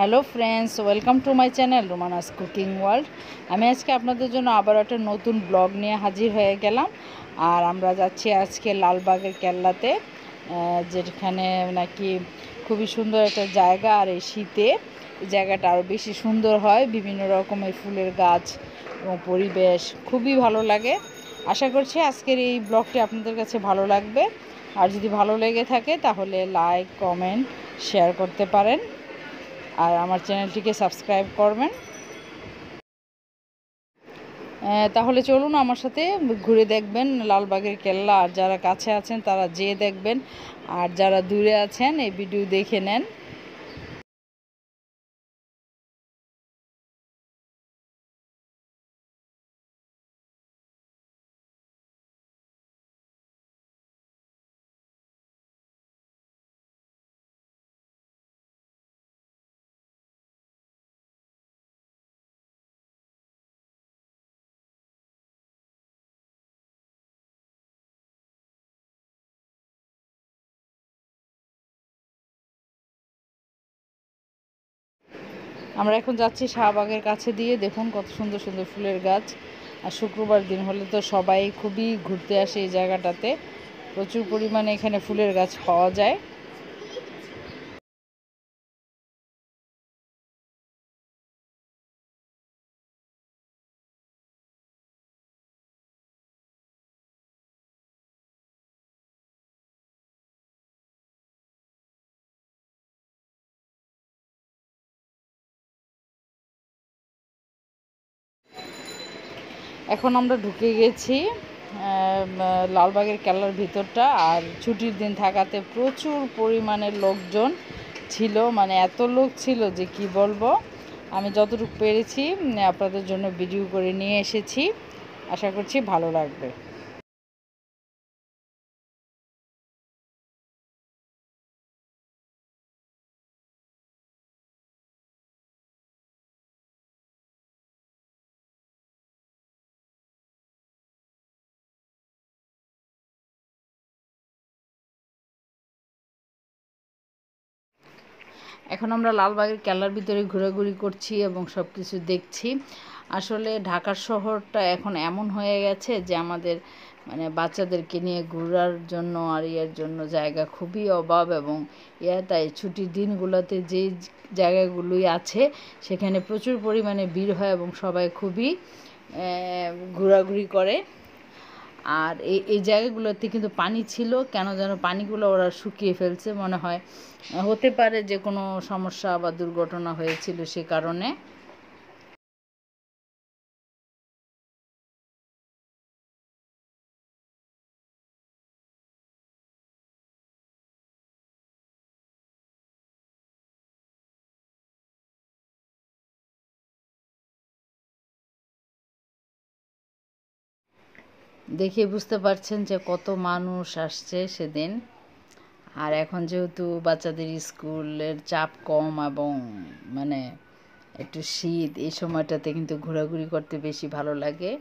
hello friends welcome to my channel Romana's cooking world আমি আজকে আপনাদের জন্য আবার একটা নতুন ব্লগ নিয়ে হাজির হয়ে গেলাম আর আমরা যাচ্ছি আজকে লালবাগের কেল্লাতে যেখানে নাকি খুবই সুন্দর একটা জায়গা আর এই শীতে জায়গাটা আরও বেশি সুন্দর হয় বিভিন্ন রকমের ফুলের গাছ এবং পরিবেশ খুবই ভালো লাগে আশা করছি আজকের এই ব্লগটি আপনাদের কাছে ভালো লাগবে আর যদি ভালো লেগে থাকে তাহলে লাইক কমেন্ট শেয়ার করতে পারেন আর আমার চ্যানেলটিকে সাবস্ক্রাইব করবেন তাহলে চলুন আমার সাথে ঘুরে দেখবেন লালবাগের কেল্লা আর যারা কাছে আছেন তারা যেয়ে দেখবেন আর যারা দূরে আছেন এই ভিডিও দেখে নেন আমরা এখন যাচ্ছি শাহবাগের কাছে দিয়ে দেখুন কত সুন্দর সুন্দর ফুলের গাছ আর শুক্রবার দিন হলে তো সবাই খুবই ঘুরতে আসে এই জায়গাটাতে প্রচুর পরিমাণে এখানে ফুলের গাছ পাওয়া যায় এখন আমরা ঢুকে গেছি লালবাগের কেলার ভিতরটা আর ছুটির দিন থাকাতে প্রচুর পরিমাণের লোকজন ছিল মানে এত লোক ছিল যে কি বলবো আমি যতটুকু পেরেছি আপনাদের জন্য ভিডিও করে নিয়ে এসেছি আশা করছি ভালো লাগবে এখন আমরা লালবাগের কেল্লার ভিতরে ঘোরাঘুরি করছি এবং সব কিছু দেখছি আসলে ঢাকার শহরটা এখন এমন হয়ে গেছে যে আমাদের মানে বাচ্চাদেরকে নিয়ে ঘোরার জন্য আর ইয়ের জন্য জায়গা খুবই অভাব এবং ইয়া তাই ছুটির দিনগুলোতে যে জায়গাগুলোই আছে সেখানে প্রচুর পরিমাণে ভিড় হয় এবং সবাই খুবই ঘোরাঘুরি করে আর এই এই জায়গাগুলোতে কিন্তু পানি ছিল কেন যেন পানিগুলো ওরা শুকিয়ে ফেলছে মনে হয় হতে পারে যে কোনো সমস্যা বা দুর্ঘটনা হয়েছিল সে কারণে দেখে বুঝতে পারছেন যে কত মানুষ আসছে সেদিন আর এখন যেহেতু বাচ্চাদের স্কুলের চাপ কম এবং মানে একটু শীত এই সময়টাতে কিন্তু ঘোরাঘুরি করতে বেশি ভালো লাগে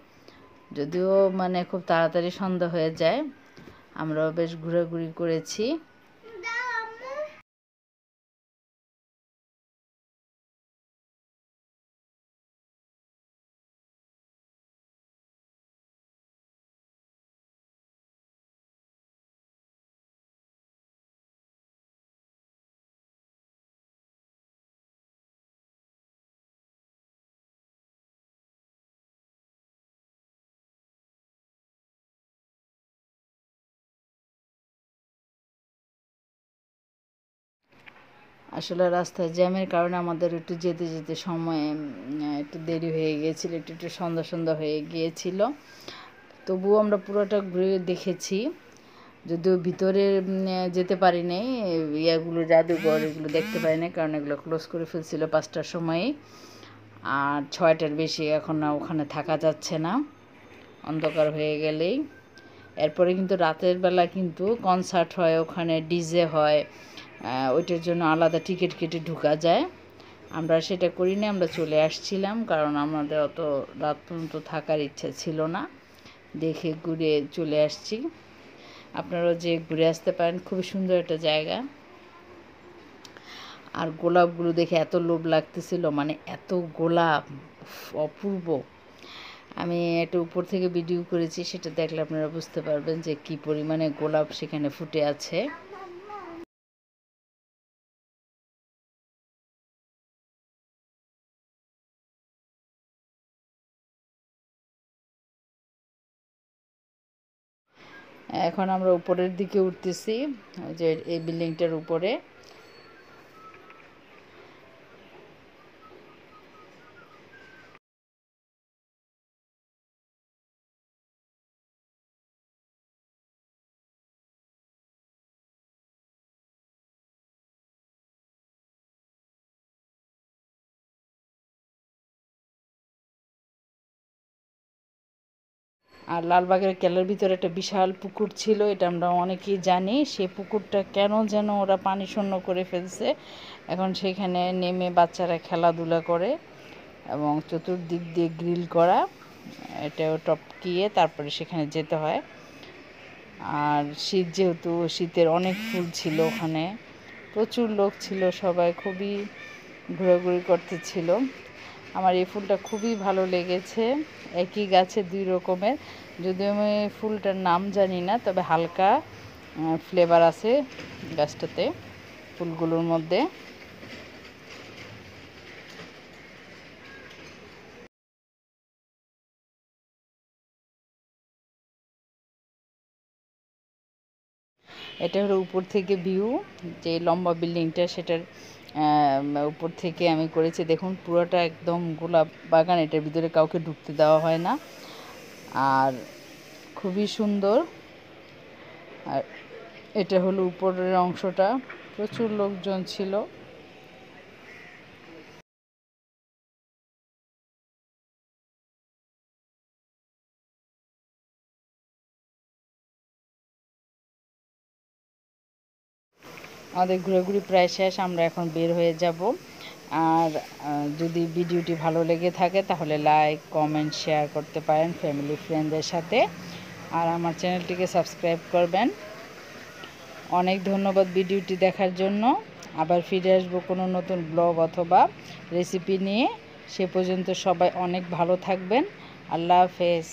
যদিও মানে খুব তাড়াতাড়ি সন্ধ্যা হয়ে যায় আমরাও বেশ ঘোরাঘুরি করেছি আসলে রাস্তায় জ্যামের কারণে আমাদের একটু যেতে যেতে সময়ে একটু দেরি হয়ে গিয়েছিল একটু একটু সন্ধ্যা সন্ধ্যা হয়ে গিয়েছিল তবুও আমরা পুরোটা ঘুরে দেখেছি যদিও ভিতরে যেতে পারি নাই ইয়েগুলো জাদুঘর এগুলো দেখতে পারি নাই কারণ এগুলো ক্লোজ করে ফেলছিল পাঁচটার সময়ই আর ছয়টার বেশি এখন ওখানে থাকা যাচ্ছে না অন্ধকার হয়ে গেলেই এরপরে কিন্তু রাতের বেলা কিন্তু কনসার্ট হয় ওখানে ডিজে হয় ওইটার জন্য আলাদা টিকিট কেটে ঢুকা যায় আমরা সেটা করিনি আমরা চলে আসছিলাম কারণ আমাদের অত রাত পর্যন্ত থাকার ইচ্ছা ছিল না দেখে ঘুরে চলে আসছি আপনারা যে ঘুরে আসতে পারেন খুবই সুন্দর একটা জায়গা আর গোলাপগুলো দেখে এত লোভ লাগতেছিল মানে এত গোলাপ অপূর্ব আমি একটা উপর থেকে ভিডিও করেছি সেটা দেখলে আপনারা বুঝতে পারবেন যে কি পরিমাণে গোলাপ সেখানে ফুটে আছে এখন আমরা উপরের দিকে উঠতেছি যে এই বিল্ডিংটার উপরে আর লালবাগের কেলার ভিতরে একটা বিশাল পুকুর ছিল এটা আমরা অনেকেই জানি সেই পুকুরটা কেন যেন ওরা পানি শূন্য করে ফেলছে এখন সেখানে নেমে বাচ্চারা খেলাধুলা করে এবং চতুর্দিক দিয়ে গ্রিল করা এটাও টপকিয়ে তারপরে সেখানে যেতে হয় আর শীত যেহেতু শীতের অনেক ফুল ছিল ওখানে প্রচুর লোক ছিল সবাই খুবই ঘোরাঘুরি করতেছিল আমার এই ফুলটা খুবই ভালো লেগেছে একই গাছে দুই রকমের যদিও আমি ফুলটার নাম জানি না তবে হালকা ফ্লেভার আছে গাছটাতে ফুলগুলোর মধ্যে এটা হলো উপর থেকে ভিউ যে লম্বা বিল্ডিংটা সেটার উপর থেকে আমি করেছি দেখুন পুরোটা একদম গোলাপ বাগান এটার ভিতরে কাউকে ঢুকতে দেওয়া হয় না আর খুবই সুন্দর আর এটা হলো উপরের অংশটা প্রচুর লোকজন ছিল আমাদের ঘুরাঘুরি প্রায় শেষ আমরা এখন বের হয়ে যাব আর যদি ভিডিওটি ভালো লেগে থাকে তাহলে লাইক কমেন্ট শেয়ার করতে পারেন ফ্যামিলি ফ্রেন্ডদের সাথে আর আমার চ্যানেলটিকে সাবস্ক্রাইব করবেন অনেক ধন্যবাদ ভিডিওটি দেখার জন্য আবার ফিরে আসবো কোনো নতুন ব্লগ অথবা রেসিপি নিয়ে সে পর্যন্ত সবাই অনেক ভালো থাকবেন আল্লাহ হাফেজ